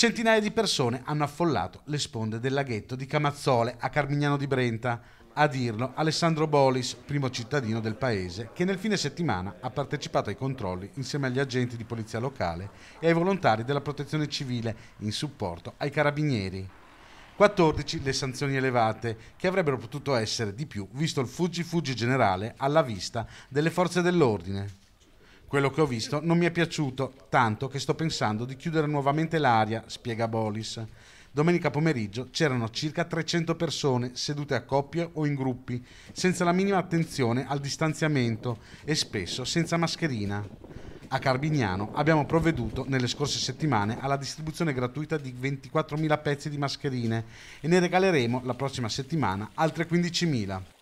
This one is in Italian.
Centinaia di persone hanno affollato le sponde del laghetto di Camazzole a Carmignano di Brenta. A dirlo Alessandro Bolis, primo cittadino del paese, che nel fine settimana ha partecipato ai controlli insieme agli agenti di polizia locale e ai volontari della protezione civile in supporto ai carabinieri. 14 le sanzioni elevate, che avrebbero potuto essere di più visto il fuggi-fuggi generale alla vista delle forze dell'ordine. Quello che ho visto non mi è piaciuto, tanto che sto pensando di chiudere nuovamente l'aria, spiega Bolis. Domenica pomeriggio c'erano circa 300 persone sedute a coppie o in gruppi, senza la minima attenzione al distanziamento e spesso senza mascherina. A Carbignano abbiamo provveduto nelle scorse settimane alla distribuzione gratuita di 24.000 pezzi di mascherine e ne regaleremo la prossima settimana altre 15.000.